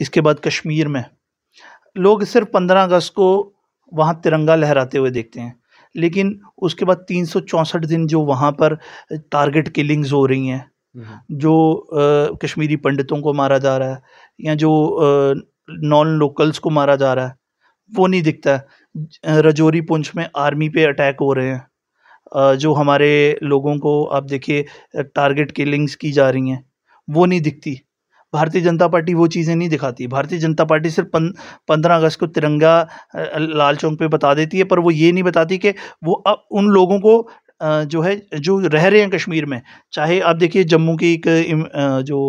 इसके बाद कश्मीर में लोग सिर्फ पंद्रह अगस्त को वहाँ तिरंगा लहराते हुए देखते हैं लेकिन उसके बाद तीन सौ चौंसठ दिन जो वहाँ पर टारगेट किलिंग्स हो रही हैं हम्म। जो आ, कश्मीरी पंडितों को मारा जा रहा है या जो नॉन लोकल्स को मारा जा रहा है वो नहीं दिखता है रजौरी पुंछ में आर्मी पे अटैक हो रहे हैं जो हमारे लोगों को आप देखिए टारगेट किलिंग्स की जा रही हैं वो नहीं दिखती भारतीय जनता पार्टी वो चीज़ें नहीं दिखाती भारतीय जनता पार्टी सिर्फ पंद्रह अगस्त को तिरंगा लाल चौक पे बता देती है पर वो ये नहीं बताती कि वो अब उन लोगों को जो है जो रह रहे हैं कश्मीर में चाहे आप देखिए जम्मू की एक जो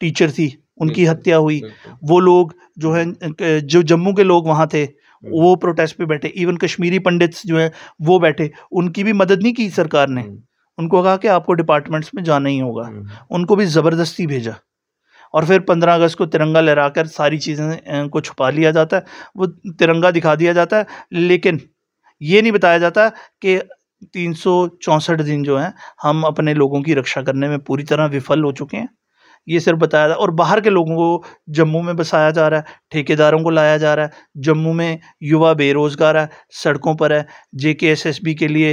टीचर थी उनकी हत्या हुई वो लोग जो है जो जम्मू के लोग वहाँ थे हम्म। वो प्रोटेस्ट पे बैठे इवन कश्मीरी पंडित जो है वो बैठे उनकी भी मदद नहीं की सरकार ने हम्म। उनको कहा कि आपको डिपार्टमेंट्स में जाना ही होगा हम्म। उनको भी ज़बरदस्ती भेजा और फिर पंद्रह अगस्त को तिरंगा लहराकर सारी चीज़ें को छुपा लिया जाता है वो तिरंगा दिखा दिया जाता है लेकिन ये नहीं बताया जाता कि तीन दिन जो हैं हम अपने लोगों की रक्षा करने में पूरी तरह विफल हो चुके हैं ये सिर्फ बताया जा और बाहर के लोगों को जम्मू में बसाया जा रहा है ठेकेदारों को लाया जा रहा है जम्मू में युवा बेरोज़गार है सड़कों पर है जे के एस एस बी के लिए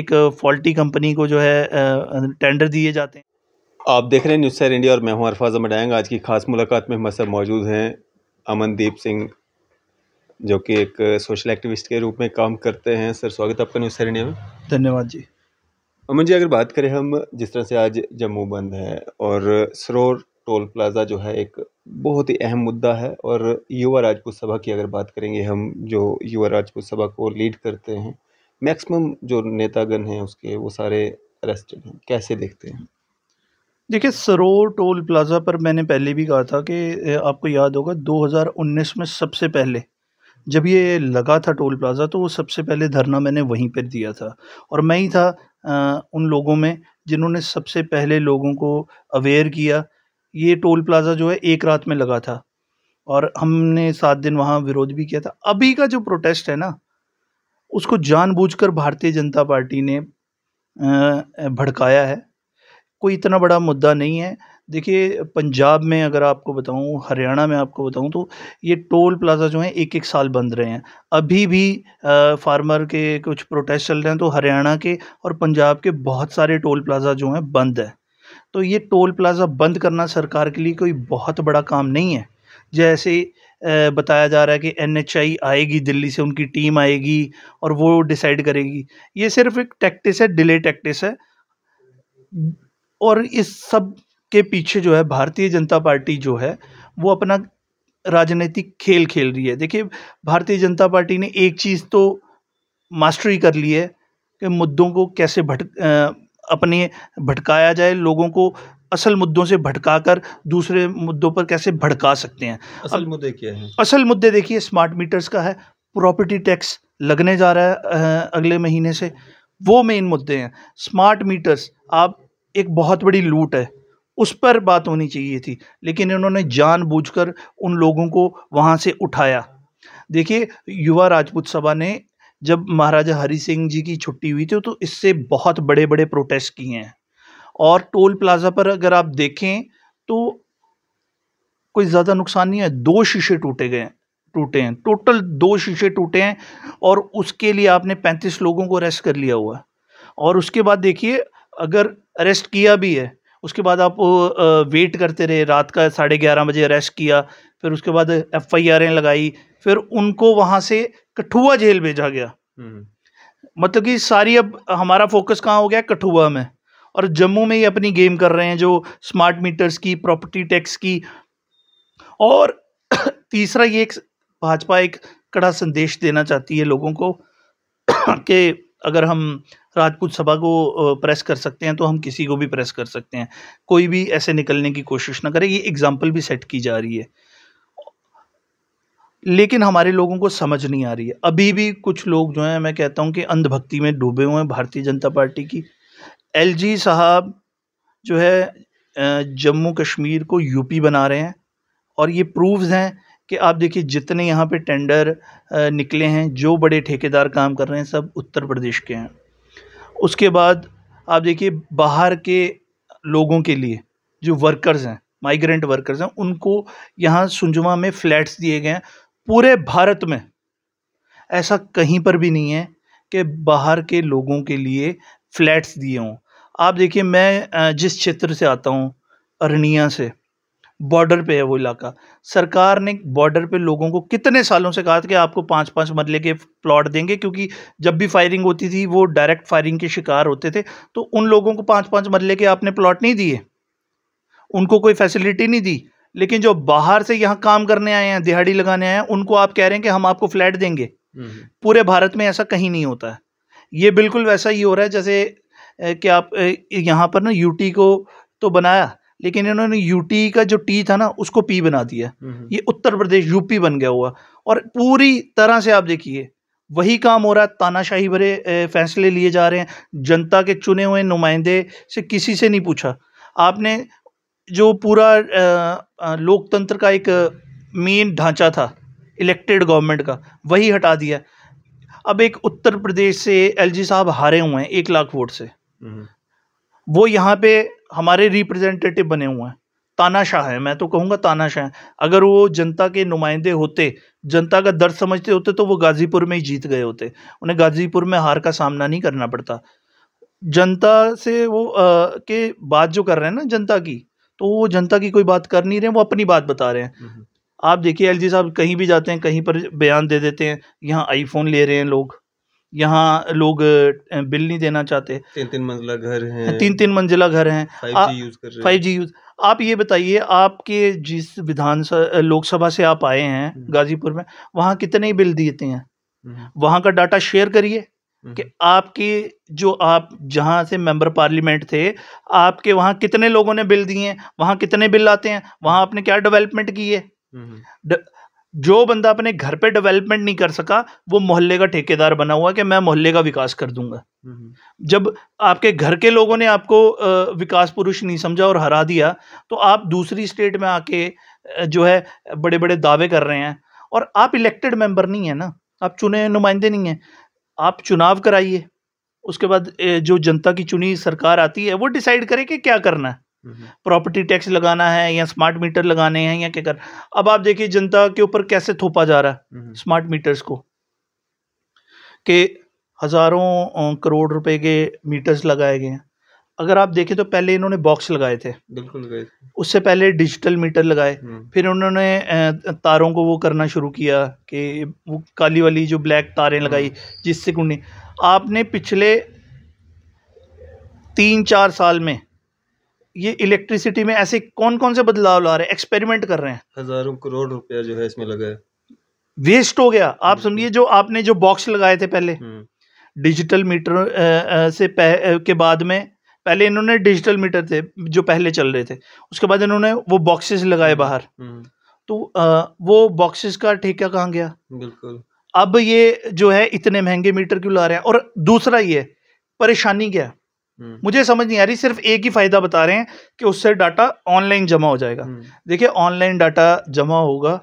एक फॉल्टी कंपनी को जो है टेंडर दिए जाते हैं आप देख रहे हैं न्यूज़ सैर इंडिया और मैं हूं अरफाज मडायंग आज की खास मुलाकात में हमारे साथ मौजूद हैं अमनदीप सिंह जो कि एक सोशल एक्टिविस्ट के रूप में काम करते हैं सर स्वागत है आपका न्यूज़ सैर इंडिया में धन्यवाद जी अमन जी अगर बात करें हम जिस तरह से आज जम्मू बंद है और सरोर टोल प्लाज़ा जो है एक बहुत ही अहम मुद्दा है और युवा राजपूत सभा की अगर बात करेंगे हम जो युवा राजपूत सभा को लीड करते हैं मैक्सिमम जो नेतागण हैं उसके वो सारे अरेस्टेड हैं कैसे देखते हैं देखिए सरोर टोल प्लाज़ा पर मैंने पहले भी कहा था कि आपको याद होगा 2019 में सबसे पहले जब ये लगा था टोल प्लाज़ा तो वो सबसे पहले धरना मैंने वहीं पर दिया था और मैं ही था आ, उन लोगों में जिन्होंने सबसे पहले लोगों को अवेयर किया ये टोल प्लाज़ा जो है एक रात में लगा था और हमने सात दिन वहाँ विरोध भी किया था अभी का जो प्रोटेस्ट है ना उसको जानबूझकर भारतीय जनता पार्टी ने भड़काया है कोई इतना बड़ा मुद्दा नहीं है देखिए पंजाब में अगर आपको बताऊं हरियाणा में आपको बताऊं तो ये टोल प्लाज़ा जो हैं एक एक साल बंद रहे हैं अभी भी फार्मर के कुछ प्रोटेस्ट चल रहे हैं तो हरियाणा के और पंजाब के बहुत सारे टोल प्लाज़ा जो हैं बंद हैं तो ये टोल प्लाज़ा बंद करना सरकार के लिए कोई बहुत बड़ा काम नहीं है जैसे बताया जा रहा है कि एन आएगी दिल्ली से उनकी टीम आएगी और वो डिसाइड करेगी ये सिर्फ एक टैक्टिस है डिले टैक्टिस है और इस सब के पीछे जो है भारतीय जनता पार्टी जो है वो अपना राजनीतिक खेल खेल रही है देखिए भारतीय जनता पार्टी ने एक चीज़ तो मास्टरी कर ली है कि मुद्दों को कैसे भट अपने भटकाया जाए लोगों को असल मुद्दों से भटका कर दूसरे मुद्दों पर कैसे भड़का सकते हैं असल मुद्दे क्या हैं असल मुद्दे देखिए स्मार्ट मीटर्स का है प्रॉपर्टी टैक्स लगने जा रहा है अगले महीने से वो मेन मुद्दे हैं स्मार्ट मीटर्स आप एक बहुत बड़ी लूट है उस पर बात होनी चाहिए थी लेकिन इन्होंने जानबूझकर उन लोगों को वहाँ से उठाया देखिए युवा राजपूत सभा ने जब महाराजा हरि सिंह जी की छुट्टी हुई थी तो इससे बहुत बड़े बड़े प्रोटेस्ट किए हैं और टोल प्लाजा पर अगर आप देखें तो कोई ज़्यादा नुकसान नहीं है दो शीशे टूटे गए टूटे हैं टोटल दो शीशे टूटे हैं और उसके लिए आपने पैंतीस लोगों को अरेस्ट कर लिया हुआ है और उसके बाद देखिए अगर अरेस्ट किया भी है उसके बाद आप वेट करते रहे रात का साढ़े ग्यारह बजे अरेस्ट किया फिर उसके बाद एफ आई आरें लगाई फिर उनको वहाँ से कठुआ जेल भेजा गया हम्म। मतलब कि सारी अब हमारा फोकस कहाँ हो गया कठुआ में और जम्मू में ही अपनी गेम कर रहे हैं जो स्मार्ट मीटर्स की प्रॉपर्टी टैक्स की और तीसरा ये एक भाजपा एक कड़ा संदेश देना चाहती है लोगों को कि अगर हम राजपूत सभा को प्रेस कर सकते हैं तो हम किसी को भी प्रेस कर सकते हैं कोई भी ऐसे निकलने की कोशिश ना करे ये एग्ज़ाम्पल भी सेट की जा रही है लेकिन हमारे लोगों को समझ नहीं आ रही है अभी भी कुछ लोग जो हैं मैं कहता हूँ कि अंधभक्ति में डूबे हुए हैं भारतीय जनता पार्टी की एलजी साहब जो है जम्मू कश्मीर को यूपी बना रहे हैं और ये प्रूव्स हैं कि आप देखिए जितने यहाँ पे टेंडर निकले हैं जो बड़े ठेकेदार काम कर रहे हैं सब उत्तर प्रदेश के हैं उसके बाद आप देखिए बाहर के लोगों के लिए जो वर्कर्स हैं माइग्रेंट वर्कर्स हैं उनको यहाँ सुंजमा में फ्लैट्स दिए गए हैं पूरे भारत में ऐसा कहीं पर भी नहीं है कि बाहर के लोगों के लिए फ्लैट्स दिए हों आप देखिए मैं जिस क्षेत्र से आता हूँ अरनिया से बॉर्डर पे है वो इलाका सरकार ने बॉर्डर पे लोगों को कितने सालों से कहा था कि आपको पाँच पाँच मरले के प्लॉट देंगे क्योंकि जब भी फायरिंग होती थी वो डायरेक्ट फायरिंग के शिकार होते थे तो उन लोगों को पाँच पाँच मरले के आपने प्लॉट नहीं दिए उनको कोई फैसिलिटी नहीं दी लेकिन जो बाहर से यहाँ काम करने आए हैं दिहाड़ी लगाने आए हैं उनको आप कह रहे हैं कि हम आपको फ्लैट देंगे हम्म। पूरे भारत में ऐसा कहीं नहीं होता है ये बिल्कुल वैसा ही हो रहा है जैसे कि आप यहाँ पर ना यूटी को तो बनाया लेकिन इन्होंने यूटी का जो टी था ना उसको पी बना दिया हम्म। ये उत्तर प्रदेश यूपी बन गया हुआ और पूरी तरह से आप देखिए वही काम हो रहा है तानाशाही भरे फैसले लिए जा रहे हैं जनता के चुने हुए नुमाइंदे से किसी से नहीं पूछा आपने जो पूरा लोकतंत्र का एक मेन ढांचा था इलेक्टेड गवर्नमेंट का वही हटा दिया अब एक उत्तर प्रदेश से एलजी साहब हारे हुए हैं एक लाख वोट से हम्म। वो यहाँ पे हमारे रिप्रेजेंटेटिव बने हुए हैं तानाशाह है मैं तो कहूँगा तानाशाह है अगर वो जनता के नुमाइंदे होते जनता का दर्द समझते होते तो वो गाजीपुर में ही जीत गए होते उन्हें गाजीपुर में हार का सामना नहीं करना पड़ता जनता से वो आ, के बात जो कर रहे हैं ना जनता की तो वो जनता की कोई बात कर नहीं रहे वो अपनी बात बता रहे हैं हम्म। आप देखिए एल साहब कहीं भी जाते हैं कहीं पर बयान दे देते हैं यहाँ आईफोन ले रहे हैं लोग यहाँ लोग बिल नहीं देना चाहते तीन तीन मंजिला घर हैं तीन तीन मंजिला घर हैं फाइव जी यूज़ आप ये बताइए आपके जिस विधानसभा लोकसभा से आप आए हैं हम्म। गाजीपुर में वहाँ कितने बिल देते हैं हम्म। वहाँ का डाटा शेयर करिए हम्म। कि आपके जो आप जहाँ से मेंबर पार्लियामेंट थे आपके वहाँ कितने लोगों ने बिल दिए वहाँ कितने बिल आते हैं वहाँ आपने क्या डेवलपमेंट की है जो बंदा अपने घर पे डेवलपमेंट नहीं कर सका वो मोहल्ले का ठेकेदार बना हुआ कि मैं मोहल्ले का विकास कर दूंगा हम्म, हम्म। जब आपके घर के लोगों ने आपको विकास पुरुष नहीं समझा और हरा दिया तो आप दूसरी स्टेट में आके जो है बड़े बड़े दावे कर रहे हैं और आप इलेक्टेड मेंबर नहीं है ना आप चुने नुमाइंदे नहीं हैं आप चुनाव कराइए उसके बाद जो जनता की चुनी सरकार आती है वो डिसाइड करे कि क्या करना है हम्म। प्रॉपर्टी टैक्स लगाना है या स्मार्ट मीटर लगाने हैं या क्या कर अब आप देखिए जनता के ऊपर कैसे थोपा जा रहा है हम्म। स्मार्ट मीटर्स को के हज़ारों करोड़ रुपए के मीटर्स लगाए गए हैं अगर आप देखें तो पहले इन्होंने बॉक्स लगाए थे बिल्कुल उससे पहले डिजिटल मीटर लगाए हम्म। फिर उन्होंने तारों को वो करना शुरू किया कि वो काली वाली जो ब्लैक तारें लगाई जिससे कुंडी आपने पिछले तीन चार साल में ये इलेक्ट्रिसिटी में ऐसे कौन कौन से बदलाव ला रहे हैं एक्सपेरिमेंट कर रहे हैं हजारों करोड़ रुपया जो है इसमें लगा है वेस्ट हो गया आप समझिए जो आपने जो बॉक्स लगाए थे पहले डिजिटल मीटर आ, आ, से पह, आ, के बाद में पहले इन्होंने डिजिटल मीटर थे जो पहले चल रहे थे उसके बाद इन्होंने वो बॉक्सेस लगाए हम्म, बाहर हम्म। तो वो बॉक्सेस का ठेका कहाँ गया बिल्कुल अब ये जो है इतने महंगे मीटर क्यों ला रहे हैं और दूसरा ये परेशानी क्या हम्म। मुझे समझ नहीं आ रही सिर्फ एक ही फायदा बता रहे हैं कि उससे डाटा ऑनलाइन जमा हो जाएगा हम्म। देखिए ऑनलाइन डाटा जमा होगा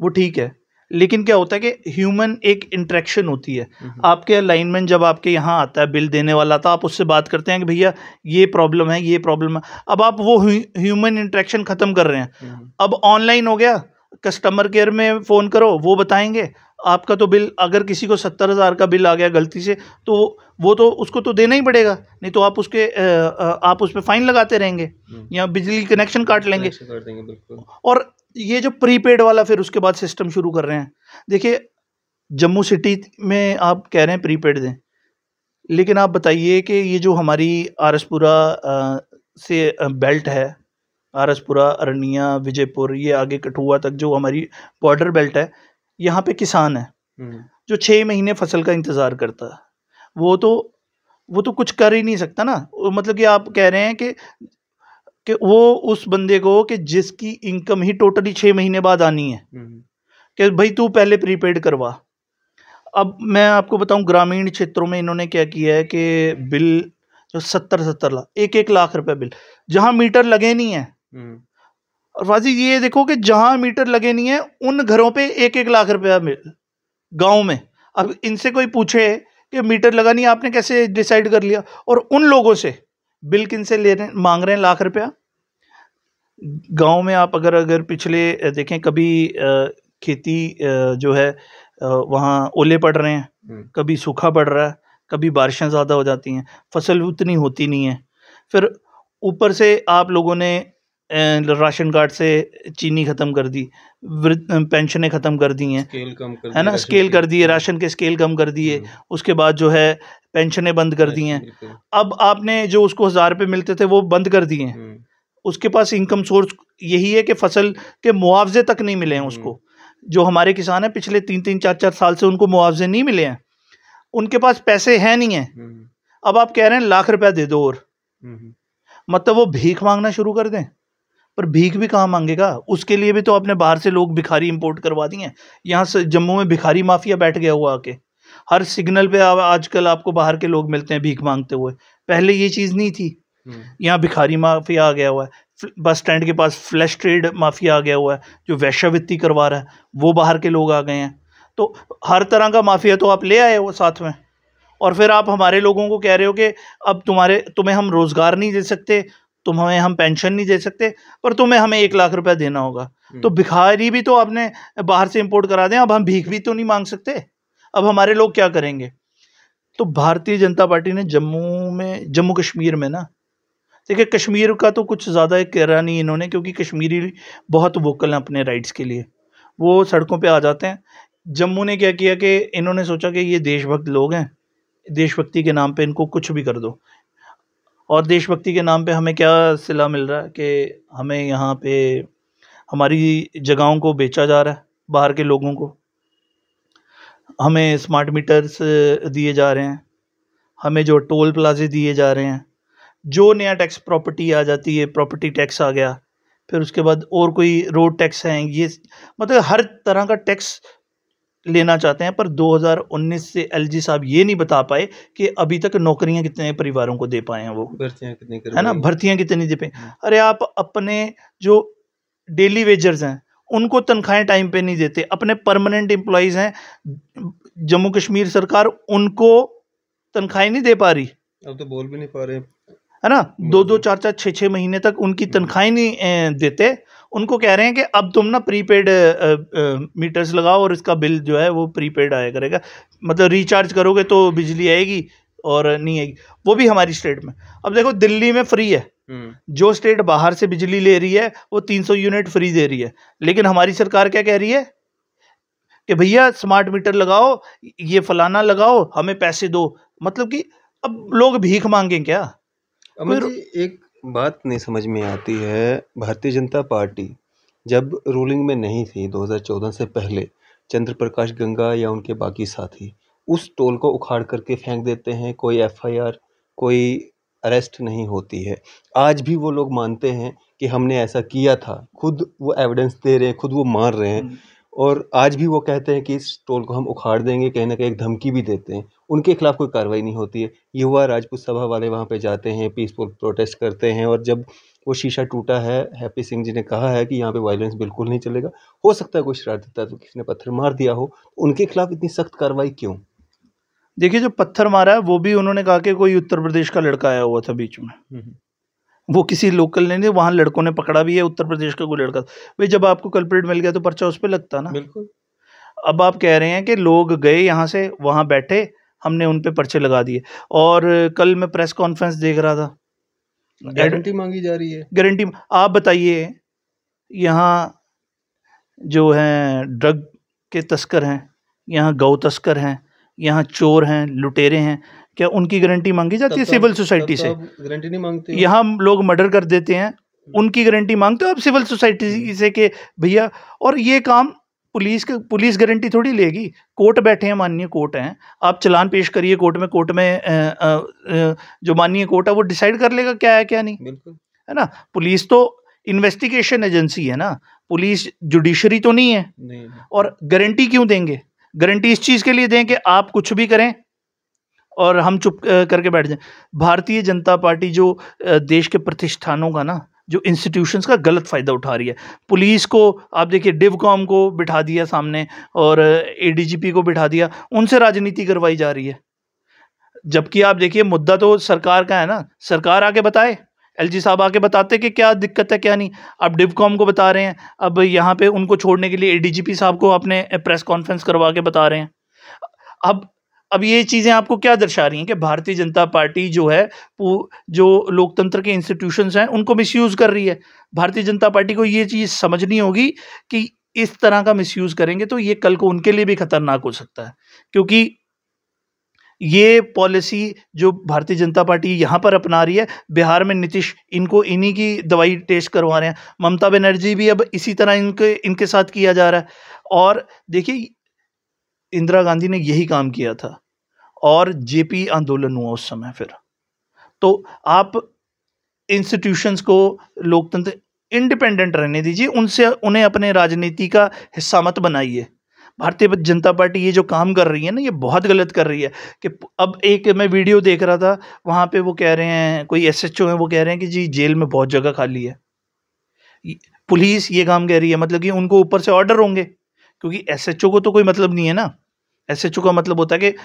वो ठीक है लेकिन क्या होता है कि ह्यूमन एक इंट्रैक्शन होती है हम्म। आपके लाइनमैन जब आपके यहाँ आता है बिल देने वाला था तो आप उससे बात करते हैं कि भैया ये प्रॉब्लम है ये प्रॉब्लम है अब आप वो ह्यूमन इंट्रैक्शन ख़त्म कर रहे हैं अब ऑनलाइन हो गया कस्टमर केयर में फ़ोन करो वो बताएंगे आपका तो बिल अगर किसी को सत्तर हज़ार का बिल आ गया गलती से तो वो तो उसको तो देना ही पड़ेगा नहीं तो आप उसके आप उस पर फ़ाइन लगाते रहेंगे हम्म। या बिजली कनेक्शन काट लेंगे और ये जो प्रीपेड वाला फिर उसके बाद सिस्टम शुरू कर रहे हैं देखिए जम्मू सिटी में आप कह रहे हैं प्रीपेड दें लेकिन आप बताइए कि ये जो हमारी आरसपुरा से बेल्ट है आरसपुरा अरनिया विजयपुर ये आगे कठुआ तक जो हमारी बॉर्डर बेल्ट है यहाँ पे किसान है हम्म। जो छः महीने फसल का इंतज़ार करता है वो तो वो तो कुछ कर ही नहीं सकता ना मतलब कि आप कह रहे हैं कि कि वो उस बंदे को कि जिसकी इनकम ही टोटली छः महीने बाद आनी है हम्म। कि भाई तू पहले प्रीपेड करवा अब मैं आपको बताऊं ग्रामीण क्षेत्रों में इन्होंने क्या किया है कि बिल जो सत्तर सत्तर लाख एक एक लाख रुपए बिल जहां मीटर लगे नहीं है हम्म। और वाजी ये देखो कि जहाँ मीटर लगे नहीं है उन घरों पे एक एक लाख रुपया मिल गांव में अब इनसे कोई पूछे कि मीटर लगा नहीं आपने कैसे डिसाइड कर लिया और उन लोगों से बिल किन से ले रहे मांग रहे हैं लाख रुपया गांव में आप अगर अगर पिछले देखें कभी खेती जो है वहाँ ओले पड़ रहे हैं हम्म। कभी सूखा पड़ रहा है कभी बारिशें ज़्यादा हो जाती हैं फसल उतनी होती नहीं है फिर ऊपर से आप लोगों ने राशन कार्ड से चीनी ख़त्म कर दी पेंशनें ख़त्म कर दी हैं है ना स्केल कर दिए राशन के स्केल कम कर दिए हम्म। उसके बाद जो है पेंशनें बंद कर दी हैं अब आपने जो उसको हज़ार रुपये मिलते थे वो बंद कर दिए हैं हम्म। उसके पास इनकम सोर्स यही है कि फसल के मुआवजे तक नहीं मिले हैं हम्म। उसको जो हमारे किसान हैं पिछले तीन तीन चार चार साल से उनको मुआवजे नहीं मिले हैं उनके पास पैसे हैं नहीं हैं अब आप कह रहे हैं लाख रुपया दे दो और मतलब वो भीख मांगना शुरू कर दें पर भीख भी कहाँ मांगेगा उसके लिए भी तो आपने बाहर से लोग भिखारी इंपोर्ट करवा दिए हैं यहाँ से जम्मू में भिखारी माफिया बैठ गया हुआ आके हर सिग्नल पे आजकल आपको बाहर के लोग मिलते हैं भीख मांगते हुए पहले ये चीज़ नहीं थी हम्म। यहाँ भिखारी माफिया आ गया हुआ है बस स्टैंड के पास फ्लैश ट्रेड माफिया आ गया हुआ है जो वैश्यवृत्ति करवा रहा है वो बाहर के लोग आ गए हैं तो हर तरह का माफिया तो आप ले आए हो साथ में और फिर आप हमारे लोगों को कह रहे हो कि अब तुम्हारे तुम्हें हम रोज़गार नहीं दे सकते तुम्हें हम पेंशन नहीं दे सकते पर तुम्हें हमें एक लाख रुपया देना होगा हम्म। तो भिखारी भी तो आपने बाहर से इम्पोर्ट करा दें अब हम भीख भी तो नहीं मांग सकते अब हमारे लोग क्या करेंगे तो भारतीय जनता पार्टी ने जम्मू में जम्मू कश्मीर में ना देखिए कश्मीर का तो कुछ ज़्यादा रहा नहीं इन्होंने क्योंकि कश्मीरी बहुत वोकल हैं अपने राइट्स के लिए वो सड़कों पे आ जाते हैं जम्मू ने क्या किया कि इन्होंने सोचा कि ये देशभक्त लोग हैं देशभक्ति के नाम पे इनको कुछ भी कर दो और देशभक्ति के नाम पे हमें क्या सिला मिल रहा है कि हमें यहाँ पे हमारी जगहों को बेचा जा रहा है बाहर के लोगों को हमें स्मार्ट मीटर्स दिए जा रहे हैं हमें जो टोल प्लाजे दिए जा रहे हैं जो नया टैक्स प्रॉपर्टी आ जाती है प्रॉपर्टी टैक्स आ गया फिर उसके बाद और कोई रोड टैक्स हैं ये मतलब हर तरह का टैक्स लेना चाहते हैं पर 2019 से एलजी साहब ये नहीं बता पाए कि अभी तक नौकरियां कितने परिवारों को दे पाए हैं वो भर्तियां कितनी है ना भर्तियां कितनी दे पाए हाँ। अरे आप अपने जो डेली वेजर्स हैं उनको तनख्वाहें टाइम पे नहीं देते अपने परमानेंट एम्प्लॉयज़ हैं जम्मू कश्मीर सरकार उनको तनख्वाहें नहीं दे पा रही अब तो बोल भी नहीं पा रहे है ना दो दो हम्म। चार चार छः छः महीने तक उनकी तनख्वाहें नहीं देते उनको कह रहे हैं कि अब तुम ना प्रीपेड मीटर्स लगाओ और इसका बिल जो है वो प्रीपेड आया करेगा मतलब रिचार्ज करोगे तो बिजली आएगी और नहीं आएगी वो भी हमारी स्टेट में अब देखो दिल्ली में फ्री है हम्म। जो स्टेट बाहर से बिजली ले रही है वो 300 यूनिट फ्री दे रही है लेकिन हमारी सरकार क्या कह रही है कि भैया स्मार्ट मीटर लगाओ ये फलाना लगाओ हमें पैसे दो मतलब कि अब लोग भीख मांगे क्या अमर जी एक बात नहीं समझ में आती है भारतीय जनता पार्टी जब रूलिंग में नहीं थी 2014 से पहले चंद्र प्रकाश गंगा या उनके बाकी साथी उस टोल को उखाड़ करके फेंक देते हैं कोई एफआईआर कोई अरेस्ट नहीं होती है आज भी वो लोग मानते हैं कि हमने ऐसा किया था खुद वो एविडेंस दे रहे हैं खुद वो मार रहे हैं हम्म। और आज भी वो कहते हैं कि इस टोल को हम उखाड़ देंगे कहीं ना कहीं एक धमकी भी देते हैं उनके खिलाफ़ कोई कार्रवाई नहीं होती है युवा राजपूत सभा वाले वहाँ पे जाते हैं पीसफुल प्रोटेस्ट करते हैं और जब वो शीशा टूटा है हैप्पी सिंह जी ने कहा है कि यहाँ पे वायलेंस बिल्कुल नहीं चलेगा हो सकता है कोई शरारती तत्व तो किसी ने पत्थर मार दिया हो उनके खिलाफ इतनी सख्त कार्रवाई क्यों देखिए जो पत्थर मारा है वो भी उन्होंने कहा कि कोई उत्तर प्रदेश का लड़का आया हुआ था बीच में हम्म, हम्म। वो किसी लोकल ने नहीं वहाँ लड़कों ने पकड़ा भी है उत्तर प्रदेश का कोई लड़का भाई जब आपको कल्प्रेट मिल गया तो पर्चा उस पर लगता ना बिल्कुल अब आप कह रहे हैं कि लोग गए यहाँ से वहाँ बैठे हमने उन पे पर्चे लगा दिए और कल मैं प्रेस कॉन्फ्रेंस देख रहा था गारंटी मांगी जा रही है गारंटी आप बताइए यहाँ जो हैं ड्रग के तस्कर हैं यहाँ गौ तस्कर हैं यहाँ चोर हैं लुटेरे हैं क्या उनकी गारंटी मांगी जाती है तो- सिविल सोसाइटी तो से गारंटी नहीं मांगते यहाँ लोग मर्डर कर देते हैं हम्म। उनकी गारंटी मांगते हो आप सिविल सोसाइटी हम्म। से के भैया और ये काम पुलिस पुलिस गारंटी थोड़ी लेगी कोर्ट बैठे हैं माननीय कोर्ट हैं आप चलान पेश करिए कोर्ट में कोर्ट में जो माननीय कोर्ट है वो डिसाइड कर लेगा क्या है क्या नहीं बिल्कुल है ना पुलिस तो इन्वेस्टिगेशन एजेंसी है ना पुलिस जुडिशरी तो नहीं है नहीं। और गारंटी क्यों देंगे गारंटी इस चीज़ के लिए दें कि आप कुछ भी करें और हम चुप करके बैठ जाएं भारतीय जनता पार्टी जो देश के प्रतिष्ठानों का ना जो इंस्टीट्यूशंस का गलत फ़ायदा उठा रही है पुलिस को आप देखिए डिवकॉम को बिठा दिया सामने और एडीजीपी को बिठा दिया उनसे राजनीति करवाई जा रही है जबकि आप देखिए मुद्दा तो सरकार का है ना सरकार आके बताए एलजी साहब आके बताते कि क्या दिक्कत है क्या नहीं अब डिवकॉम को बता रहे हैं अब यहाँ पे उनको छोड़ने के लिए पी साहब को अपने प्रेस कॉन्फ्रेंस करवा के बता रहे हैं अब अब ये चीज़ें आपको क्या दर्शा रही हैं कि भारतीय जनता पार्टी जो है वो जो लोकतंत्र के इंस्टीट्यूशंस हैं उनको मिसयूज़ कर रही है भारतीय जनता पार्टी को ये चीज़ समझनी होगी कि इस तरह का मिसयूज़ करेंगे तो ये कल को उनके लिए भी खतरनाक हो सकता है क्योंकि ये पॉलिसी जो भारतीय जनता पार्टी यहाँ पर अपना रही है बिहार में नीतीश इनको इन्हीं की दवाई टेस्ट करवा रहे हैं ममता बनर्जी भी अब इसी तरह इनके इनके साथ किया जा रहा है और देखिए इंदिरा गांधी ने यही काम किया था और जेपी आंदोलन हुआ उस समय फिर तो आप इंस्टीट्यूशंस को लोकतंत्र इंडिपेंडेंट रहने दीजिए उनसे उन्हें अपने राजनीति का हिस्सा मत बनाइए भारतीय जनता पार्टी ये जो काम कर रही है ना ये बहुत गलत कर रही है कि अब एक मैं वीडियो देख रहा था वहाँ पे वो कह रहे हैं कोई एस एच ओ हैं वो कह रहे हैं कि जी जेल में बहुत जगह खाली है पुलिस ये काम कह रही है मतलब कि उनको ऊपर से ऑर्डर होंगे क्योंकि एस को तो कोई मतलब नहीं है ना एस का मतलब होता है कि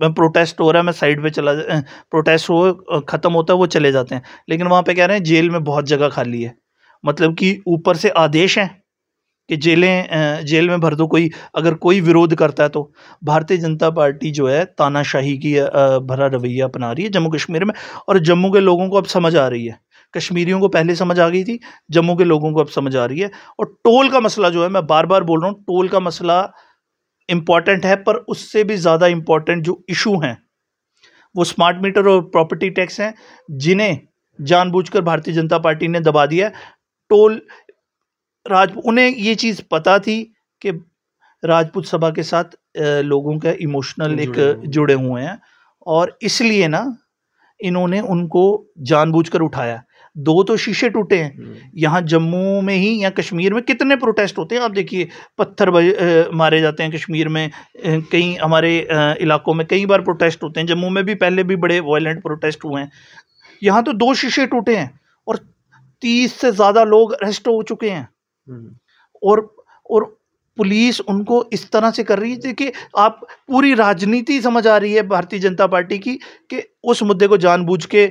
मैं प्रोटेस्ट हो रहा है मैं साइड पे चला प्रोटेस्ट हो ख़त्म होता है वो चले जाते हैं लेकिन वहाँ पे कह रहे हैं जेल में बहुत जगह खाली है मतलब कि ऊपर से आदेश हैं कि जेलें जेल में भर दो कोई अगर कोई विरोध करता है तो भारतीय जनता पार्टी जो है तानाशाही की भरा रवैया अपना रही है जम्मू कश्मीर में और जम्मू के लोगों को अब समझ आ रही है कश्मीरियों को पहले समझ आ गई थी जम्मू के लोगों को अब समझ आ रही है और टोल का मसला जो है मैं बार बार बोल रहा हूँ टोल का मसला इम्पॉर्टेंट है पर उससे भी ज़्यादा इम्पॉर्टेंट जो इशू हैं वो स्मार्ट मीटर और प्रॉपर्टी टैक्स हैं जिन्हें जानबूझकर भारतीय जनता पार्टी ने दबा दिया टोल राज उन्हें ये चीज़ पता थी कि राजपूत सभा के साथ लोगों का इमोशनल एक जुड़े हुए हैं और इसलिए ना इन्होंने उनको जानबूझकर उठाया दो तो शीशे टूटे हैं हम्म। यहाँ जम्मू में ही या कश्मीर में कितने प्रोटेस्ट होते हैं आप देखिए पत्थर आ, मारे जाते हैं कश्मीर में कई हमारे इलाकों में कई बार प्रोटेस्ट होते हैं जम्मू में भी पहले भी बड़े वायलेंट प्रोटेस्ट हुए हैं यहाँ तो दो शीशे टूटे हैं और तीस से ज़्यादा लोग अरेस्ट हो चुके हैं हम्म। और और पुलिस उनको इस तरह से कर रही है कि आप पूरी राजनीति समझ आ रही है भारतीय जनता पार्टी की कि उस मुद्दे को जानबूझ के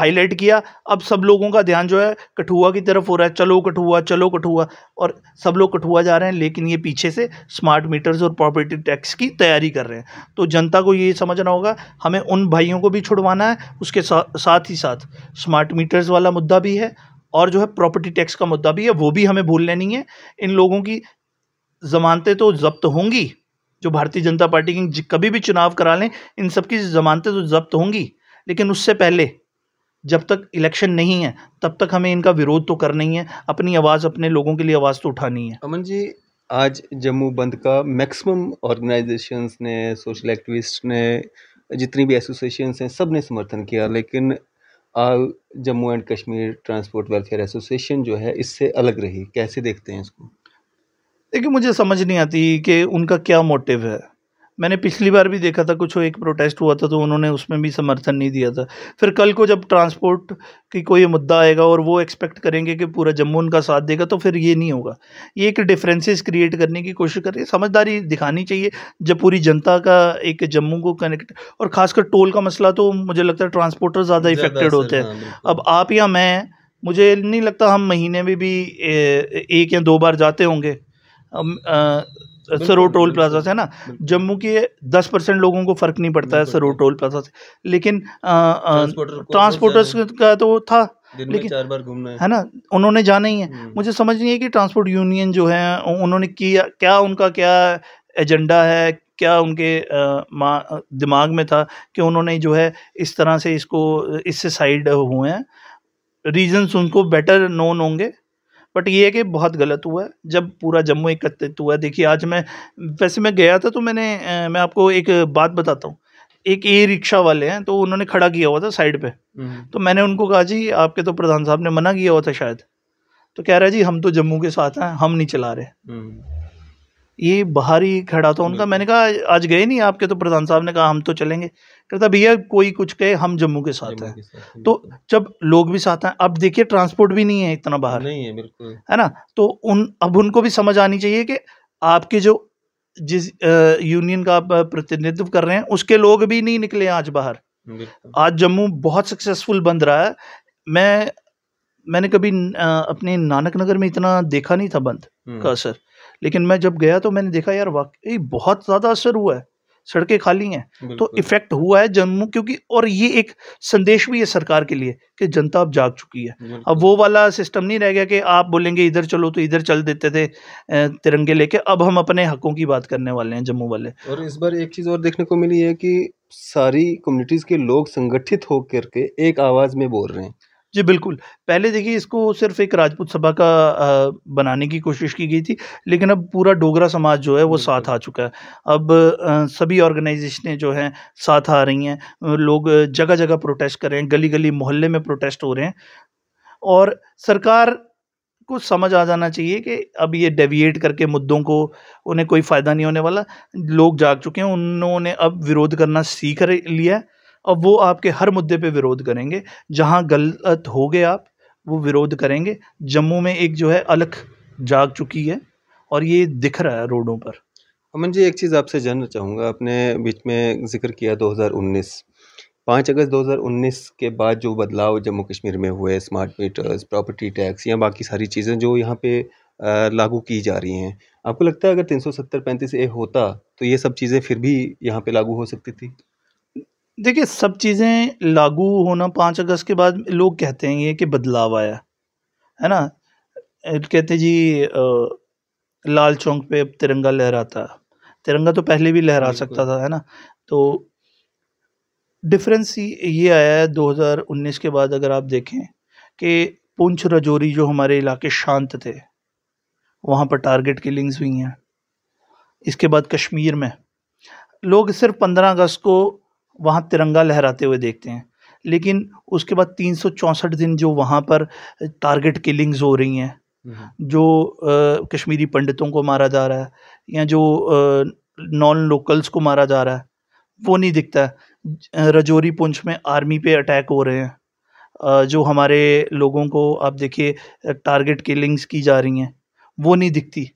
हाईलाइट किया अब सब लोगों का ध्यान जो है कठुआ की तरफ हो रहा है चलो कठुआ चलो कठुआ और सब लोग कठुआ जा रहे हैं लेकिन ये पीछे से स्मार्ट मीटर्स और प्रॉपर्टी टैक्स की तैयारी कर रहे हैं तो जनता को ये समझना होगा हमें उन भाइयों को भी छुड़वाना है उसके सा, साथ ही साथ स्मार्ट मीटर्स वाला मुद्दा भी है और जो है प्रॉपर्टी टैक्स का मुद्दा भी है वो भी हमें भूल नहीं है इन लोगों की ज़मानतें तो ज़ब्त होंगी जो भारतीय जनता पार्टी की कभी भी चुनाव करा लें इन सब की ज़मानतें तो ज़ब्त होंगी लेकिन उससे पहले जब तक इलेक्शन नहीं है तब तक हमें इनका विरोध तो करना ही है अपनी आवाज़ अपने लोगों के लिए आवाज़ तो उठानी है अमन जी आज जम्मू बंद का मैक्सिमम ऑर्गेनाइजेशंस ने सोशल एक्टिविस्ट ने जितनी भी एसोसिएशंस हैं सब ने समर्थन किया लेकिन Jammu and Kashmir transport welfare association जो है इससे अलग रही कैसे देखते हैं इसको देखिए मुझे समझ नहीं आती कि उनका क्या मोटिव है मैंने पिछली बार भी देखा था कुछ एक प्रोटेस्ट हुआ था तो उन्होंने उसमें भी समर्थन नहीं दिया था फिर कल को जब ट्रांसपोर्ट की कोई मुद्दा आएगा और वो एक्सपेक्ट करेंगे कि पूरा जम्मू उनका साथ देगा तो फिर ये नहीं होगा ये एक डिफरेंसेस क्रिएट करने की कोशिश कर रही है समझदारी दिखानी चाहिए जब पूरी जनता का एक जम्मू को कनेक्ट और ख़ासकर टोल का मसला तो मुझे लगता है ट्रांसपोर्टर ज़्यादा इफेक्टेड होते हैं हाँ, अब आप या मैं मुझे नहीं लगता हम महीने में भी एक या दो बार जाते होंगे सरो टोल प्लाजा से है ना जम्मू के दस परसेंट लोगों को फ़र्क नहीं पड़ता है सरो टोल प्लाजा से लेकिन ट्रांसपोर्टर्स का तो था लेकिन चार बार घूमना है है ना उन्होंने जाना ही है हम्म। मुझे समझ नहीं है कि ट्रांसपोर्ट यूनियन जो है उन्होंने किया क्या उनका क्या एजेंडा है क्या उनके आ, दिमाग में था कि उन्होंने जो है इस तरह से इसको इससे साइड हुए हैं रीजंस उनको बेटर नोन होंगे बट ये है कि बहुत गलत हुआ है जब पूरा जम्मू एकत्रित हुआ देखिए आज मैं वैसे मैं गया था तो मैंने मैं आपको एक बात बताता हूँ एक ए रिक्शा वाले हैं तो उन्होंने खड़ा किया हुआ था साइड पे हम्म। तो मैंने उनको कहा जी आपके तो प्रधान साहब ने मना किया हुआ था शायद तो कह रहा है जी हम तो जम्मू के साथ हैं हम नहीं चला रहे हम्म। ये बाहर ही खड़ा था उनका मैंने कहा आज गए नहीं आपके तो प्रधान साहब ने कहा हम तो चलेंगे कहता भैया कोई कुछ कहे हम जम्मू के साथ हैं तो जब लोग भी साथ हैं अब देखिए ट्रांसपोर्ट भी नहीं है इतना बाहर नहीं है बिल्कुल है ना तो उन अब उनको भी समझ आनी चाहिए कि आपके जो जिस यूनियन का आप प्रतिनिधित्व कर रहे हैं उसके लोग भी नहीं निकले आज बाहर आज जम्मू बहुत सक्सेसफुल बन रहा है मैं मैंने कभी अपने नानक नगर में इतना देखा नहीं था बंद हम्म। का असर लेकिन मैं जब गया तो मैंने देखा यार वाकई बहुत ज़्यादा असर हुआ है सड़कें खाली हैं तो इफेक्ट हुआ है जम्मू क्योंकि और ये एक संदेश भी है सरकार के लिए कि जनता अब जाग चुकी है अब वो वाला सिस्टम नहीं रह गया कि आप बोलेंगे इधर चलो तो इधर चल देते थे तिरंगे लेके अब हम अपने हकों की बात करने वाले हैं जम्मू वाले और इस बार एक चीज़ और देखने को मिली है कि सारी कम्युनिटीज़ के लोग संगठित होकर के एक आवाज़ में बोल रहे हैं जी बिल्कुल पहले देखिए इसको सिर्फ एक राजपूत सभा का आ, बनाने की कोशिश की गई थी लेकिन अब पूरा डोगरा समाज जो है वो साथ आ चुका है अब आ, सभी ऑर्गेनाइजेशनें जो हैं साथ आ रही हैं लोग जगह जगह प्रोटेस्ट कर रहे हैं गली गली मोहल्ले में प्रोटेस्ट हो रहे हैं और सरकार को समझ आ जाना चाहिए कि अब ये डेविएट करके मुद्दों को उन्हें कोई फ़ायदा नहीं होने वाला लोग जाग चुके हैं उन्होंने अब विरोध करना सीख लिया है और वो आपके हर मुद्दे पे विरोध करेंगे जहाँ गलत हो गए आप वो विरोध करेंगे जम्मू में एक जो है अलग जाग चुकी है और ये दिख रहा है रोडों पर अमन जी एक चीज़ आपसे जानना चाहूँगा आपने बीच में जिक्र किया 2019 पाँच अगस्त 2019 के बाद जो बदलाव जम्मू कश्मीर में हुए स्मार्ट मीटर्स प्रॉपर्टी टैक्स या बाकी सारी चीज़ें जो यहाँ पे लागू की जा रही हैं आपको लगता है अगर तीन सौ ए होता तो ये सब चीज़ें फिर भी यहाँ पे लागू हो सकती थी देखिए सब चीज़ें लागू होना पाँच अगस्त के बाद लोग कहते हैं ये कि बदलाव आया है ना कहते जी आ, लाल चौक पे अब तिरंगा लहराता तिरंगा तो पहले भी लहरा सकता था है ना तो डिफरेंस ये आया है 2019 के बाद अगर आप देखें कि पुंछ रजौरी जो हमारे इलाके शांत थे वहाँ पर टारगेट किलिंग्स हुई हैं इसके बाद कश्मीर में लोग सिर्फ 15 अगस्त को वहाँ तिरंगा लहराते हुए देखते हैं लेकिन उसके बाद तीन दिन जो वहाँ पर टारगेट किलिंग्स हो रही हैं हम्म। जो आ, कश्मीरी पंडितों को मारा जा रहा है या जो नॉन लोकल्स को मारा जा रहा है वो नहीं दिखता है रजौरी पुंछ में आर्मी पे अटैक हो रहे हैं जो हमारे लोगों को आप देखिए टारगेट किलिंग्स की जा रही हैं वो नहीं दिखती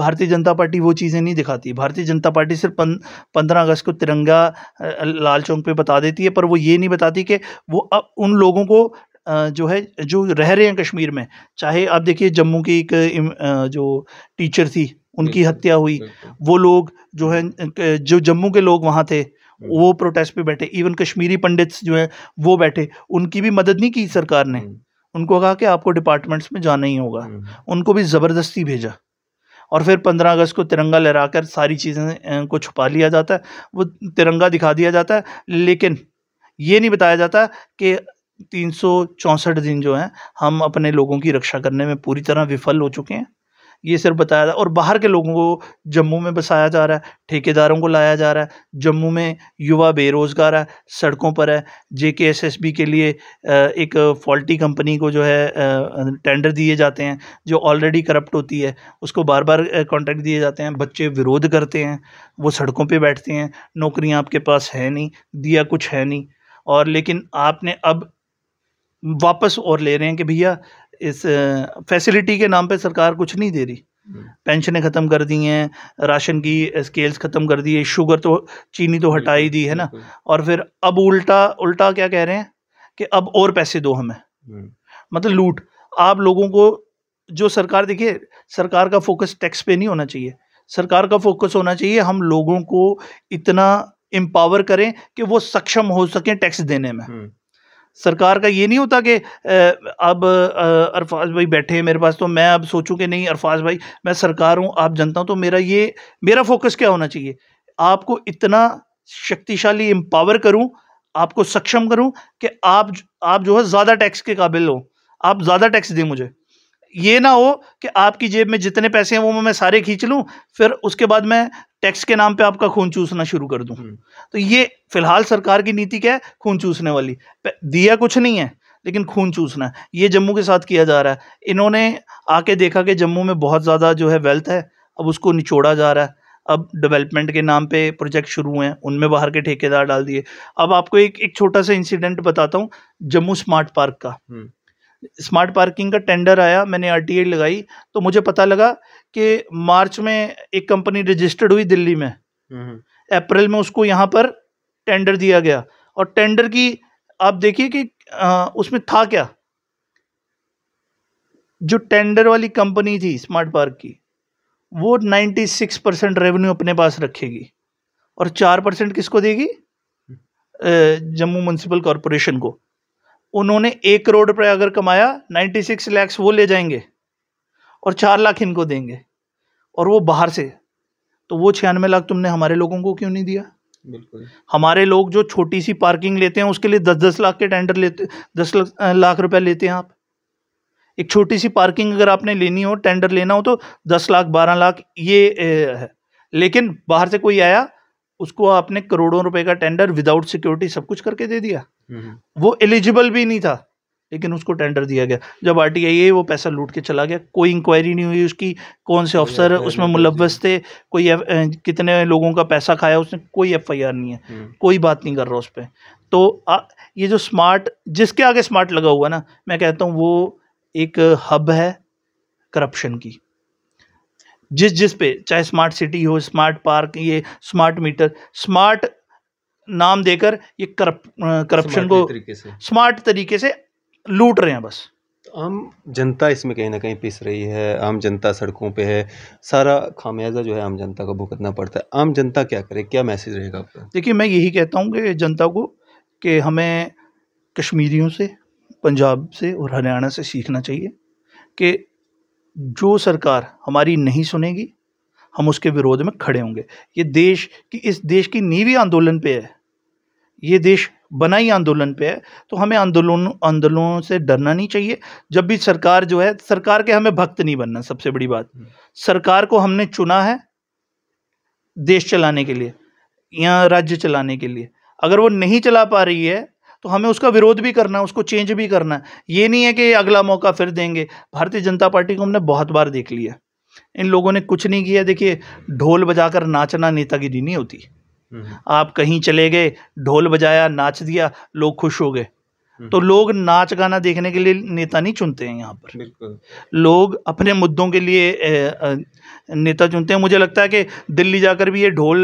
भारतीय जनता पार्टी वो चीज़ें नहीं दिखाती भारतीय जनता पार्टी सिर्फ पंद्रह अगस्त को तिरंगा लाल चौक पे बता देती है पर वो ये नहीं बताती कि वो अब उन लोगों को जो है जो रह रहे हैं कश्मीर में चाहे आप देखिए जम्मू की एक जो टीचर थी उनकी हत्या हुई वो लोग जो है जो जम्मू के लोग वहाँ थे हम्म। वो प्रोटेस्ट पे बैठे इवन कश्मीरी पंडित जो है वो बैठे उनकी भी मदद नहीं की सरकार ने हम्म। उनको कहा कि आपको डिपार्टमेंट्स में जाना ही होगा हम्म। उनको भी ज़बरदस्ती भेजा और फिर पंद्रह अगस्त को तिरंगा लहराकर सारी चीज़ें को छुपा लिया जाता है वो तिरंगा दिखा दिया जाता है लेकिन ये नहीं बताया जाता कि तीन दिन जो हैं हम अपने लोगों की रक्षा करने में पूरी तरह विफल हो चुके हैं ये सिर्फ बताया था और बाहर के लोगों को जम्मू में बसाया जा रहा है ठेकेदारों को लाया जा रहा है जम्मू में युवा बेरोज़गार है सड़कों पर है जे के एस एस बी के लिए एक फॉल्टी कंपनी को जो है टेंडर दिए जाते हैं जो ऑलरेडी करप्ट होती है उसको बार बार कॉन्ट्रैक्ट दिए जाते हैं बच्चे विरोध करते हैं वो सड़कों पर बैठते हैं नौकरियाँ आपके पास है नहीं दिया कुछ है नहीं और लेकिन आपने अब वापस और ले रहे हैं कि भैया इस फैसिलिटी के नाम पे सरकार कुछ नहीं दे रही हम्म। पेंशनें ख़त्म कर दी हैं राशन की स्केल्स ख़त्म कर दी है शुगर तो चीनी तो हटाई दी है ना और फिर अब उल्टा उल्टा क्या कह रहे हैं कि अब और पैसे दो हमें हम्म। मतलब लूट आप लोगों को जो सरकार देखिए सरकार का फोकस टैक्स पे नहीं होना चाहिए सरकार का फोकस होना चाहिए हम लोगों को इतना एम्पावर करें कि वो सक्षम हो सकें टैक्स देने में हम्म। सरकार का ये नहीं होता कि अब अरफाज भाई बैठे हैं मेरे पास तो मैं अब सोचूं कि नहीं अरफाज भाई मैं सरकार हूँ आप जनता हूँ तो मेरा ये मेरा फोकस क्या होना चाहिए आपको इतना शक्तिशाली एम्पावर करूँ आपको सक्षम करूँ कि आप आप जो है ज़्यादा टैक्स के काबिल हो आप ज़्यादा टैक्स दें मुझे ये ना हो कि आपकी जेब में जितने पैसे हैं वो मैं सारे खींच लूँ फिर उसके बाद मैं टैक्स के नाम पे आपका खून चूसना शुरू कर दूं हम्म। तो ये फिलहाल सरकार की नीति क्या है खून चूसने वाली दिया कुछ नहीं है लेकिन खून चूसना है ये जम्मू के साथ किया जा रहा है इन्होंने आके देखा कि जम्मू में बहुत ज़्यादा जो है वेल्थ है अब उसको निचोड़ा जा रहा है अब डेवलपमेंट के नाम पे प्रोजेक्ट शुरू हुए हैं उनमें बाहर के ठेकेदार डाल दिए अब आपको एक एक छोटा सा इंसिडेंट बताता हूँ जम्मू स्मार्ट पार्क का हम्म। स्मार्ट पार्किंग का टेंडर आया मैंने आर लगाई तो मुझे पता लगा कि मार्च में एक कंपनी रजिस्टर्ड हुई दिल्ली में हम्म। अप्रैल में उसको यहाँ पर टेंडर दिया गया और टेंडर की आप देखिए कि आ, उसमें था क्या जो टेंडर वाली कंपनी थी स्मार्ट पार्क की वो 96 परसेंट रेवेन्यू अपने पास रखेगी और चार परसेंट किसको देगी हम्म। जम्मू म्यूनसिपल कॉरपोरेशन को उन्होंने एक करोड़ रुपये अगर कमाया नाइन्टी सिक्स लैक्स वो ले जाएंगे और चार लाख इनको देंगे और वो बाहर से तो वो छियानवे लाख तुमने हमारे लोगों को क्यों नहीं दिया बिल्कुल हमारे लोग जो छोटी सी पार्किंग लेते हैं उसके लिए दस दस लाख के टेंडर लेते दस लाख रुपए लेते हैं आप एक छोटी सी पार्किंग अगर आपने लेनी हो टेंडर लेना हो तो दस लाख बारह लाख ये है लेकिन बाहर से कोई आया उसको आपने करोड़ों रुपए का टेंडर विदाउट सिक्योरिटी सब कुछ करके दे दिया हम्म। वो एलिजिबल भी नहीं था लेकिन उसको टेंडर दिया गया जब आर टी आई वो पैसा लूट के चला गया कोई इंक्वायरी नहीं हुई उसकी कौन से अफसर उसमें मुलवस थे कोई एफ, कितने लोगों का पैसा खाया उसने कोई एफ आई आर नहीं है हम्म। कोई बात नहीं कर रहा उस पर तो आ, ये जो स्मार्ट जिसके आगे स्मार्ट लगा हुआ ना मैं कहता हूँ वो एक हब है करप्शन की जिस जिस पे चाहे स्मार्ट सिटी हो स्मार्ट पार्क ये स्मार्ट मीटर स्मार्ट नाम देकर ये करप, करप्शन को तरीके स्मार्ट तरीके से लूट रहे हैं बस तो आम जनता इसमें कहीं ना कहीं पिस रही है आम जनता सड़कों पे है सारा खामियाजा जो है आम जनता को भुगतना पड़ता है आम जनता क्या करे क्या मैसेज रहेगा आपका देखिए मैं यही कहता हूँ कि जनता को कि हमें कश्मीरियों से पंजाब से और हरियाणा से सीखना चाहिए कि जो सरकार हमारी नहीं सुनेगी हम उसके विरोध में खड़े होंगे ये देश की इस देश की नींव आंदोलन पे है ये देश बना ही आंदोलन पे है तो हमें आंदोलन आंदोलनों से डरना नहीं चाहिए जब भी सरकार जो है सरकार के हमें भक्त नहीं बनना सबसे बड़ी बात हम्म। सरकार को हमने चुना है देश चलाने के लिए या राज्य चलाने के लिए अगर वो नहीं चला पा रही है तो हमें उसका विरोध भी करना है उसको चेंज भी करना है ये नहीं है कि अगला मौका फिर देंगे भारतीय जनता पार्टी को हमने बहुत बार देख लिया इन लोगों ने कुछ नहीं किया देखिए ढोल बजाकर नाचना नेतागिरी नहीं होती हम्म। आप कहीं चले गए ढोल बजाया नाच दिया लोग खुश हो गए तो हम्म। लोग नाच गाना देखने के लिए नेता नहीं चुनते हैं यहाँ पर लोग अपने मुद्दों के लिए ए, ए, नेता चुनते हैं मुझे लगता है कि दिल्ली जाकर भी ये ढोल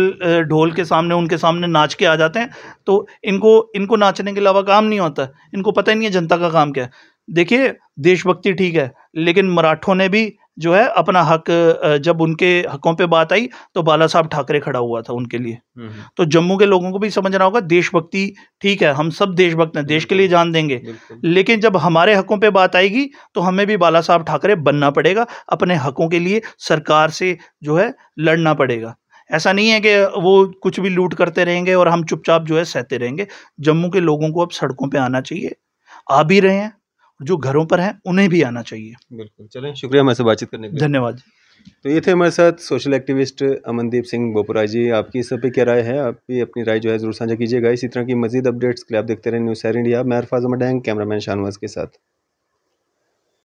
ढोल के सामने उनके सामने नाच के आ जाते हैं तो इनको इनको नाचने के अलावा काम नहीं होता इनको पता ही नहीं है जनता का काम क्या है देखिए देशभक्ति ठीक है लेकिन मराठों ने भी जो है अपना हक जब उनके हकों पे बात आई तो बाला साहब ठाकरे खड़ा हुआ था उनके लिए तो जम्मू के लोगों को भी समझना होगा देशभक्ति ठीक है हम सब देशभक्त हैं देश के लिए जान देंगे लेकिन जब हमारे हकों पे बात आएगी तो हमें भी बाला साहब ठाकरे बनना पड़ेगा अपने हकों के लिए सरकार से जो है लड़ना पड़ेगा ऐसा नहीं है कि वो कुछ भी लूट करते रहेंगे और हम चुपचाप जो है सहते रहेंगे जम्मू के लोगों को अब सड़कों पर आना चाहिए आ भी रहे हैं जो घरों पर हैं उन्हें भी आना चाहिए बिल्कुल चलें शुक्रिया हमारे से बातचीत करने के धन्यवाद तो ये थे हमारे साथ सोशल एक्टिविस्ट अमनदीप सिंह बोपुरा जी आपकी इस सब पे क्या राय है आप भी अपनी राय जो है जरूर साझा कीजिएगा इसी तरह की मजीद अपडेट्स के लिए आप देखते रहे न्यूज़ इंडिया मैं अरफाज मडैंग कैमरामैन शाहनवाज के साथ